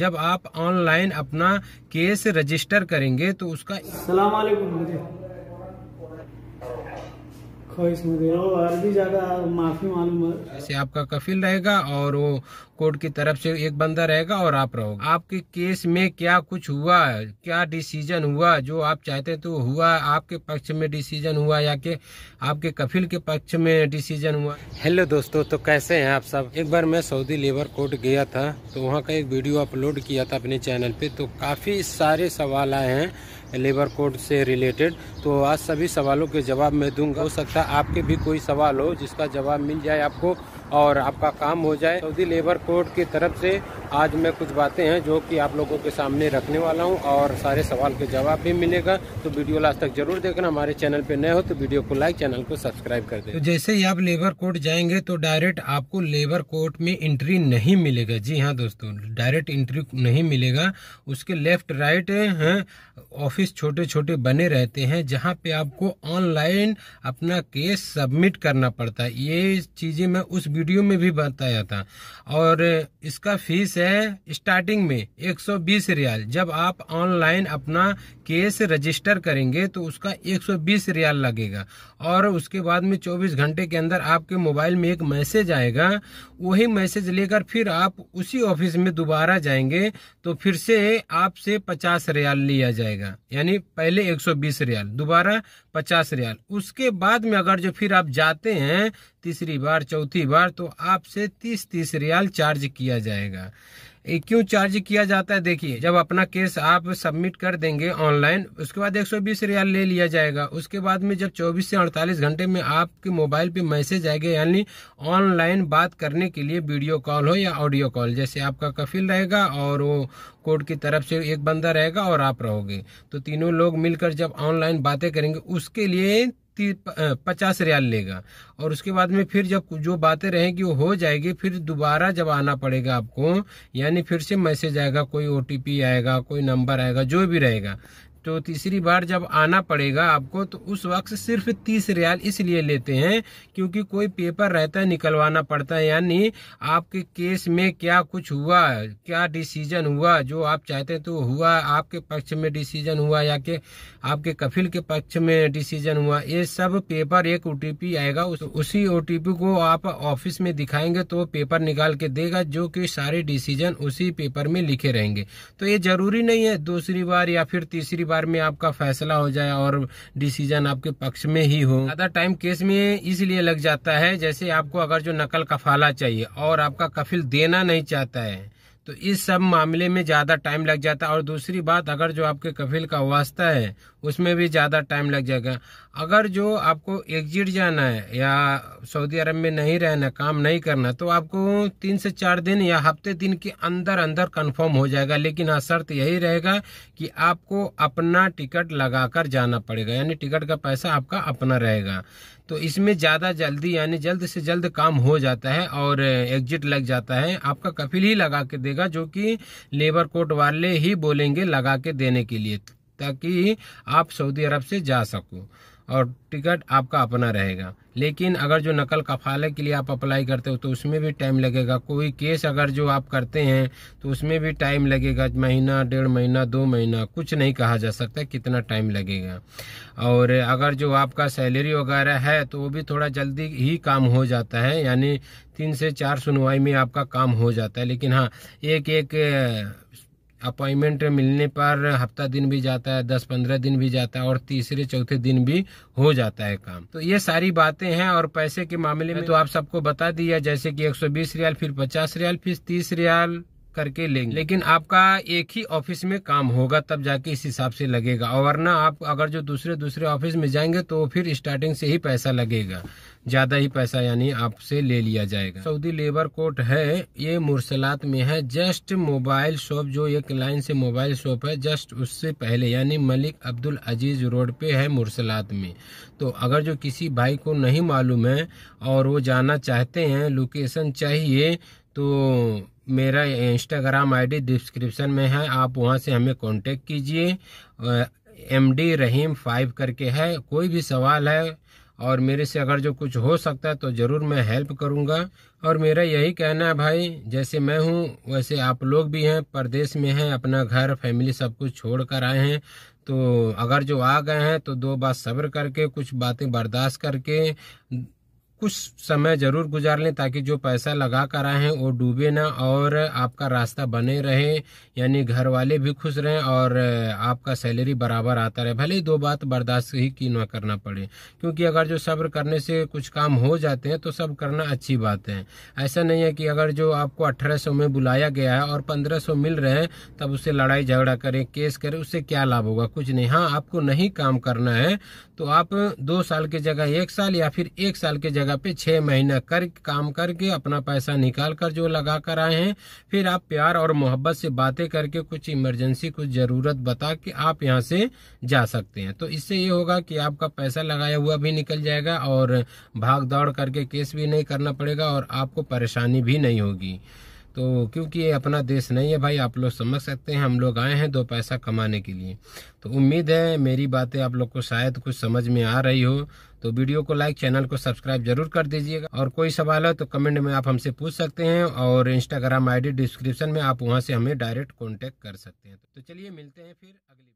जब आप ऑनलाइन अपना केस रजिस्टर करेंगे तो उसका सलाम आपका कफिल रहेगा और वो कोर्ट की तरफ से एक बंदा रहेगा और आप रहोगे आपके केस में क्या कुछ हुआ क्या डिसीजन हुआ जो आप चाहते तो हुआ आपके पक्ष में डिसीजन हुआ या के आपके कफिल के पक्ष में डिसीजन हुआ हेलो दोस्तों तो कैसे हैं आप सब एक बार मैं सऊदी लेबर कोर्ट गया था तो वहाँ का एक वीडियो अपलोड किया था अपने चैनल पे तो काफ़ी सारे सवाल आए हैं लेबर कोड से रिलेटेड तो आज सभी सवालों के जवाब मैं दूंगा हो सकता है आपके भी कोई सवाल हो जिसका जवाब मिल जाए आपको और आपका काम हो जाए सऊदी लेबर कोर्ट की तरफ से आज मैं कुछ बातें हैं जो कि आप लोगों के सामने रखने वाला हूं और सारे सवाल के जवाब भी मिलेगा तो वीडियो लास्ट तक जरूर देखना हमारे चैनल पे नए हो तो वीडियो को लाइक चैनल को सब्सक्राइब कर दे तो जैसे ही आप लेबर कोर्ट जाएंगे तो डायरेक्ट आपको लेबर कोर्ट में एंट्री नहीं मिलेगा जी हाँ दोस्तों डायरेक्ट एंट्री नहीं मिलेगा उसके लेफ्ट राइट है ऑफिस छोटे छोटे बने रहते हैं जहाँ पे आपको ऑनलाइन अपना केस सबमिट करना पड़ता है ये चीजें मैं उस वीडियो में भी बताया था और इसका फीस है स्टार्टिंग में 120 रियाल जब आप ऑनलाइन अपना केस रजिस्टर करेंगे तो उसका 120 रियाल लगेगा और उसके बाद में 24 घंटे के अंदर आपके मोबाइल में एक मैसेज आएगा वही मैसेज लेकर फिर आप उसी ऑफिस में दोबारा जाएंगे तो फिर से आपसे 50 रियाल लिया जाएगा यानी पहले 120 रियाल दोबारा 50 रियाल उसके बाद में अगर जो फिर आप जाते हैं तीसरी बार चौथी बार बार तो आपसे तीस तीस रियाल चार्ज किया जाएगा क्यों चार्ज किया जाता है देखिए जब अपना केस आप सबमिट कर देंगे ऑनलाइन उसके बाद 120 रियाल ले लिया जाएगा उसके बाद में जब 24 से 48 घंटे में आपके मोबाइल पे मैसेज आएगा यानी ऑनलाइन बात करने के लिए वीडियो कॉल हो या ऑडियो कॉल जैसे आपका कफिल रहेगा और वो कोर्ट की तरफ से एक बंदा रहेगा और आप रहोगे तो तीनों लोग मिलकर जब ऑनलाइन बातें करेंगे उसके लिए तीस पचास रियाल लेगा और उसके बाद में फिर जब जो बातें रहेंगी वो हो जाएगी फिर दोबारा जब आना पड़ेगा आपको यानी फिर से मैसेज आएगा कोई ओटीपी आएगा कोई नंबर आएगा जो भी रहेगा तो तीसरी बार जब आना पड़ेगा आपको तो उस वक्त सिर्फ तीस रियाल इसलिए लेते हैं क्योंकि कोई पेपर रहता है निकलवाना पड़ता है यानी आपके केस में क्या कुछ हुआ क्या डिसीजन हुआ जो आप चाहते हैं तो हुआ आपके पक्ष में डिसीजन हुआ या कि आपके कफिल के पक्ष में डिसीजन हुआ ये सब पेपर एक ओटीपी आएगा उस, उसी ओटीपी को आप ऑफिस में दिखाएंगे तो पेपर निकाल के देगा जो कि सारे डिसीजन उसी पेपर में लिखे रहेंगे तो ये जरूरी नहीं है दूसरी बार या फिर तीसरी बार बार में आपका फैसला हो जाए और डिसीजन आपके पक्ष में ही हो ज्यादा टाइम केस में इसलिए लग जाता है जैसे आपको अगर जो नकल कफाला चाहिए और आपका कफिल देना नहीं चाहता है तो इस सब मामले में ज़्यादा टाइम लग जाता है और दूसरी बात अगर जो आपके कफिल का वास्ता है उसमें भी ज़्यादा टाइम लग जाएगा अगर जो आपको एग्जिट जाना है या सऊदी अरब में नहीं रहना काम नहीं करना तो आपको तीन से चार दिन या हफ्ते दिन के अंदर अंदर कंफर्म हो जाएगा लेकिन हाँ शर्त यही रहेगा कि आपको अपना टिकट लगा जाना पड़ेगा यानी टिकट का पैसा आपका अपना रहेगा तो इसमें ज़्यादा जल्दी यानी जल्द से जल्द काम हो जाता है और एग्जिट लग जाता है आपका कफिल ही लगा के देगा जो कि लेबर कोर्ट वाले ही बोलेंगे लगा के देने के लिए ताकि आप सऊदी अरब से जा सको और टिकट आपका अपना रहेगा लेकिन अगर जो नकल कफाले के लिए आप अप्लाई करते हो तो उसमें भी टाइम लगेगा कोई केस अगर जो आप करते हैं तो उसमें भी टाइम लगेगा महीना डेढ़ महीना दो महीना कुछ नहीं कहा जा सकता कितना टाइम लगेगा और अगर जो आपका सैलरी वगैरह है तो वो भी थोड़ा जल्दी ही काम हो जाता है यानी तीन से चार सुनवाई में आपका काम हो जाता है लेकिन हाँ एक एक अपॉइंटमेंट मिलने पर हफ्ता दिन भी जाता है दस पंद्रह दिन भी जाता है और तीसरे चौथे दिन भी हो जाता है काम तो ये सारी बातें हैं और पैसे के मामले में तो आप सबको बता दिया जैसे कि 120 रियाल फिर 50 रियाल फिर 30 रियाल करके लेंगे लेकिन आपका एक ही ऑफिस में काम होगा तब जाके इस हिसाब से लगेगा और वरना आप अगर जो दूसरे दूसरे ऑफिस में जाएंगे तो फिर स्टार्टिंग से ही पैसा लगेगा ज़्यादा ही पैसा यानी आपसे ले लिया जाएगा सऊदी लेबर कोर्ट है ये मुरसलात में है जस्ट मोबाइल शॉप जो एक लाइन से मोबाइल शॉप है जस्ट उससे पहले यानी मलिक अब्दुल अजीज रोड पे है मुरसलात में तो अगर जो किसी भाई को नहीं मालूम है और वो जाना चाहते हैं लोकेशन चाहिए तो मेरा इंस्टाग्राम आईडी डिस्क्रिप्शन में है आप वहाँ से हमें कांटेक्ट कीजिए एम डी रहीम फाइव करके है कोई भी सवाल है और मेरे से अगर जो कुछ हो सकता है तो ज़रूर मैं हेल्प करूँगा और मेरा यही कहना है भाई जैसे मैं हूँ वैसे आप लोग भी हैं परदेश में हैं अपना घर फैमिली सब कुछ छोड़ कर आए हैं तो अगर जो आ गए हैं तो दो बात सब्र करके कुछ बातें बर्दाश्त करके कुछ समय जरूर गुजार लें ताकि जो पैसा लगा कर आए हैं वो डूबे ना और आपका रास्ता बने रहे यानी घर वाले भी खुश रहें और आपका सैलरी बराबर आता रहे भले ही दो बात बर्दाश्त ही की ना करना पड़े क्योंकि अगर जो सब्र करने से कुछ काम हो जाते हैं तो सब करना अच्छी बात है ऐसा नहीं है कि अगर जो आपको अठारह में बुलाया गया है और पंद्रह मिल रहे हैं तब उससे लड़ाई झगड़ा करें केस करें उससे क्या लाभ होगा कुछ नहीं हाँ आपको नहीं काम करना है तो आप दो साल की जगह एक साल या फिर एक साल की जगह जगह पे छह महीना कर काम करके अपना पैसा निकाल कर जो लगा कर आए हैं फिर आप प्यार और मोहब्बत से बातें करके कुछ इमरजेंसी कुछ ज़रूरत बता के आप यहाँ से जा सकते हैं तो इससे ये होगा कि आपका पैसा लगाया हुआ भी निकल जाएगा और भाग दौड़ करके केस भी नहीं करना पड़ेगा और आपको परेशानी भी नहीं होगी तो क्योंकि ये अपना देश नहीं है भाई आप लोग समझ सकते हैं हम लोग आए हैं दो पैसा कमाने के लिए तो उम्मीद है मेरी बातें आप लोग को शायद कुछ समझ में आ रही हो तो वीडियो को लाइक चैनल को सब्सक्राइब जरूर कर दीजिएगा और कोई सवाल है तो कमेंट में आप हमसे पूछ सकते हैं और इंस्टाग्राम आईडी डिस्क्रिप्शन में आप वहां से हमें डायरेक्ट कॉन्टेक्ट कर सकते हैं तो चलिए मिलते हैं फिर अगली